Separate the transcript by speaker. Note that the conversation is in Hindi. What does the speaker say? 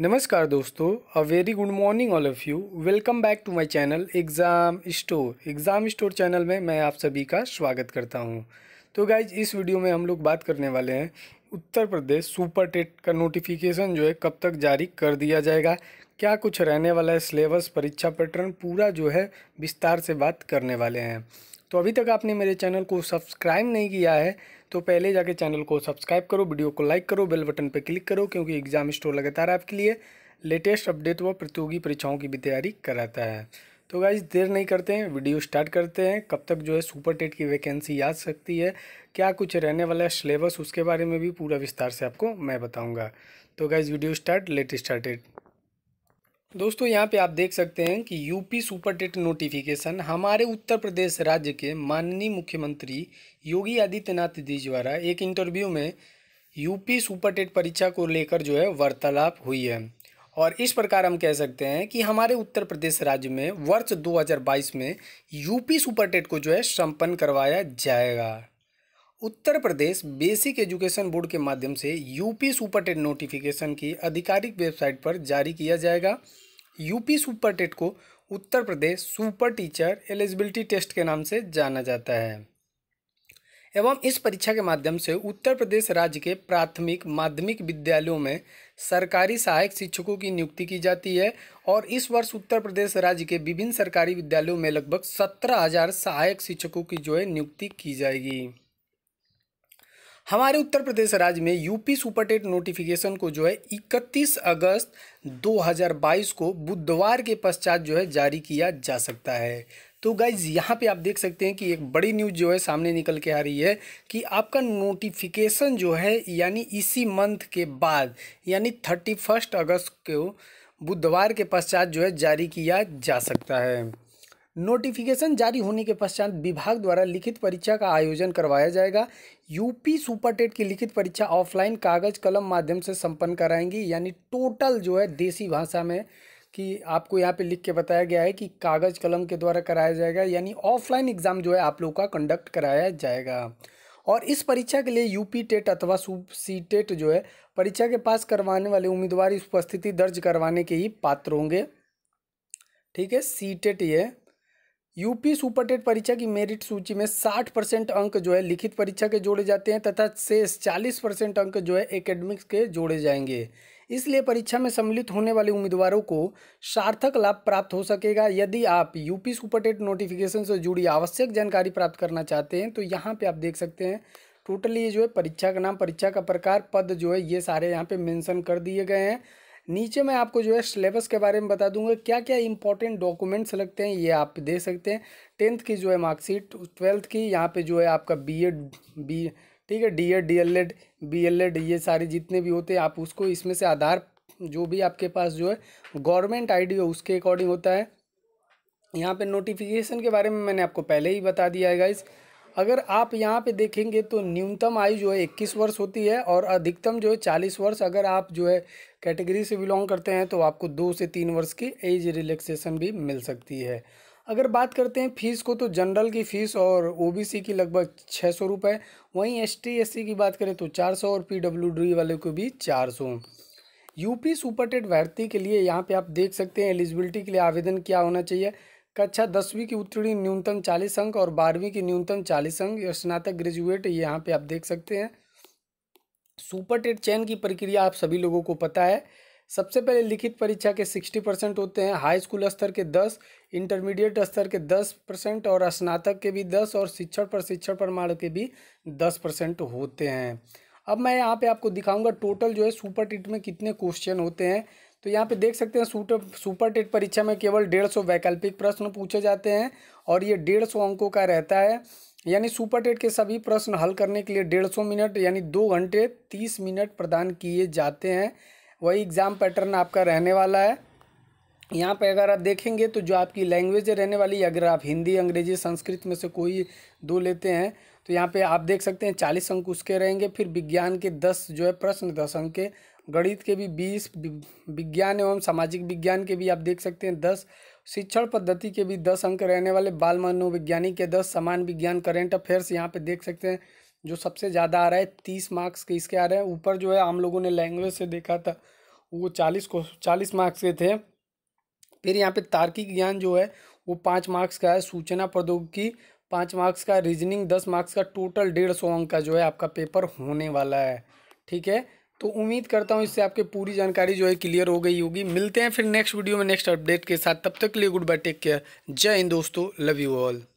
Speaker 1: नमस्कार दोस्तों a very good morning all of you welcome back to my channel exam store exam store channel में मैं आप सभी का स्वागत करता हूं तो गाइज इस वीडियो में हम लोग बात करने वाले हैं उत्तर प्रदेश सुपर टेट का नोटिफिकेशन जो है कब तक जारी कर दिया जाएगा क्या कुछ रहने वाला है सिलेबस परीक्षा पैटर्न पूरा जो है विस्तार से बात करने वाले हैं तो अभी तक आपने मेरे चैनल को सब्सक्राइब नहीं किया है तो पहले जाके चैनल को सब्सक्राइब करो वीडियो को लाइक करो बेल बटन पर क्लिक करो क्योंकि एग्ज़ाम स्टोर लगातार आपके लिए लेटेस्ट अपडेट व प्रतियोगी परीक्षाओं की भी तैयारी कराता है तो गाइज देर नहीं करते हैं वीडियो स्टार्ट करते हैं कब तक जो है सुपर टेट की वैकेंसी आ सकती है क्या कुछ रहने वाला है सिलेबस उसके बारे में भी पूरा विस्तार से आपको मैं बताऊंगा तो guys video start latest started दोस्तों यहाँ पे आप देख सकते हैं कि यूपी सुपर टेट नोटिफिकेशन हमारे उत्तर प्रदेश राज्य के माननीय मुख्यमंत्री योगी आदित्यनाथ जी द्वारा एक इंटरव्यू में यूपी सुपर टेट परीक्षा को लेकर जो है वार्तालाप हुई है और इस प्रकार हम कह सकते हैं कि हमारे उत्तर प्रदेश राज्य में वर्ष 2022 में यूपी सुपर टेट को जो है संपन्न करवाया जाएगा Uttar Pradesh basic education board के माध्यम से यूपी सुपर टेट नोटिफिकेशन की आधिकारिक वेबसाइट पर जारी किया जाएगा यूपी सुपर टेट को Uttar Pradesh super teacher eligibility test के नाम से जाना जाता है एवं इस परीक्षा के माध्यम से उत्तर प्रदेश राज्य के प्राथमिक माध्यमिक विद्यालयों में सरकारी सहायक शिक्षकों की नियुक्ति की जाती है और इस वर्ष उत्तर प्रदेश राज्य के विभिन्न सरकारी विद्यालयों में लगभग सत्रह हज़ार सहायक शिक्षकों की जो है नियुक्ति की जाएगी हमारे उत्तर प्रदेश राज्य में यूपी सुपर टेट नोटिफिकेशन को जो है 31 अगस्त 2022 को बुधवार के पश्चात जो है जारी किया जा सकता है तो गाइज यहाँ पे आप देख सकते हैं कि एक बड़ी न्यूज़ जो है सामने निकल के आ रही है कि आपका नोटिफिकेशन जो है यानी इसी मंथ के बाद यानी थर्टी फर्स्ट अगस्त को बुधवार के पश्चात जो है जारी किया जा सकता है नोटिफिकेशन जारी होने के पश्चात विभाग द्वारा लिखित परीक्षा का आयोजन करवाया जाएगा यूपी सुपर टेट की लिखित परीक्षा ऑफलाइन कागज कलम माध्यम से संपन्न कराएंगी यानी टोटल जो है देसी भाषा में कि आपको यहाँ पे लिख के बताया गया है कि कागज कलम के द्वारा कराया जाएगा यानी ऑफलाइन एग्ज़ाम जो है आप लोग का कंडक्ट कराया जाएगा और इस परीक्षा के लिए यूपी टेट अथवा सी टेट जो है परीक्षा के पास करवाने वाले उम्मीदवार उपस्थिति दर्ज करवाने के ही पात्र होंगे ठीक है सी टेट ये यूपी सुपरटेट परीक्षा की मेरिट सूची में 60 परसेंट अंक जो है लिखित परीक्षा के जोड़े जाते हैं तथा शेष 40 परसेंट अंक जो है एकेडमिक्स के जोड़े जाएंगे इसलिए परीक्षा में सम्मिलित होने वाले उम्मीदवारों को सार्थक लाभ प्राप्त हो सकेगा यदि आप यूपी सुपरटेट नोटिफिकेशन से जुड़ी आवश्यक जानकारी प्राप्त करना चाहते हैं तो यहाँ पर आप देख सकते हैं टोटली ये जो है परीक्षा का नाम परीक्षा का प्रकार पद जो है ये सारे यहाँ पर मैंसन कर दिए गए हैं नीचे मैं आपको जो है सिलेबस के बारे में बता दूंगा क्या क्या इंपॉर्टेंट डॉक्यूमेंट्स लगते हैं ये आप दे सकते हैं टेंथ की जो है मार्कशीट ट्वेल्थ की यहाँ पे जो है आपका बी एड बी ठीक है D Ed D L Ed B L Ed ये सारे जितने भी होते हैं आप उसको इसमें से आधार जो भी आपके पास जो है गवर्नमेंट डी हो उसके अकॉर्डिंग होता है यहाँ पर नोटिफिकेशन के बारे में मैंने आपको पहले ही बता दिया है गाइज़ अगर आप यहाँ पे देखेंगे तो न्यूनतम आयु जो है इक्कीस वर्ष होती है और अधिकतम जो है चालीस वर्ष अगर आप जो है कैटेगरी से बिलोंग करते हैं तो आपको दो से तीन वर्ष की एज रिलैक्सेशन भी मिल सकती है अगर बात करते हैं फ़ीस को तो जनरल की फ़ीस और ओबीसी की लगभग छः सौ रुपये वहीं एस टी की बात करें तो चार सौ और पी वाले को भी चार सौ यूपी सुपर भर्ती के लिए यहाँ पे आप देख सकते हैं एलिजिबिलिटी के लिए आवेदन क्या होना चाहिए कक्षा दसवीं की उत्तीर्णी न्यूनतम चालीस अंक और बारहवीं की न्यूनतम चालीस अंक स्नातक ग्रेजुएट यहाँ पे आप देख सकते हैं सुपर टेट चयन की प्रक्रिया आप सभी लोगों को पता है सबसे पहले लिखित परीक्षा के सिक्सटी परसेंट होते हैं हाई स्कूल स्तर के दस इंटरमीडिएट स्तर के दस परसेंट और स्नातक के भी दस और शिक्षण प्रशिक्षण प्रमाण के भी दस परसेंट होते हैं अब मैं यहाँ पे आपको दिखाऊंगा टोटल जो है सुपर टिट में कितने क्वेश्चन होते हैं तो यहाँ पे देख सकते हैं सुपर सुपर टेट परीक्षा में केवल डेढ़ सौ वैकल्पिक प्रश्न पूछे जाते हैं और ये डेढ़ सौ अंकों का रहता है यानी सुपर टेट के सभी प्रश्न हल करने के लिए डेढ़ सौ मिनट यानी दो घंटे तीस मिनट प्रदान किए जाते हैं वही एग्ज़ाम पैटर्न आपका रहने वाला है यहाँ पर अगर आप देखेंगे तो जो आपकी लैंग्वेज रहने वाली अगर आप हिंदी अंग्रेजी संस्कृत में से कोई दो लेते हैं तो यहाँ पे आप देख सकते हैं चालीस अंक उसके रहेंगे फिर विज्ञान के दस जो है प्रश्न दस अंक के गणित के भी बीस विज्ञान एवं सामाजिक विज्ञान के भी आप देख सकते हैं दस शिक्षण पद्धति के भी दस अंक रहने वाले बाल मनोवैज्ञानिक के दस समान विज्ञान करेंट अफेयर्स यहाँ पे देख सकते हैं जो सबसे ज़्यादा आ रहा है तीस मार्क्स के इसके आ रहे हैं ऊपर जो है हम लोगों ने लैंग्वेज से देखा था वो चालीस को चालीस मार्क्स के थे फिर यहाँ पे तार्किक ज्ञान जो है वो पाँच मार्क्स का है सूचना प्रौद्योगिकी पाँच मार्क्स का रीजनिंग दस मार्क्स का टोटल डेढ़ सौ अंक का जो है आपका पेपर होने वाला है ठीक है तो उम्मीद करता हूँ इससे आपकी पूरी जानकारी जो है क्लियर हो गई होगी मिलते हैं फिर नेक्स्ट वीडियो में नेक्स्ट अपडेट के साथ तब तक के लिए गुड बाय टेक केयर जय हिंद दोस्तों लव यू ऑल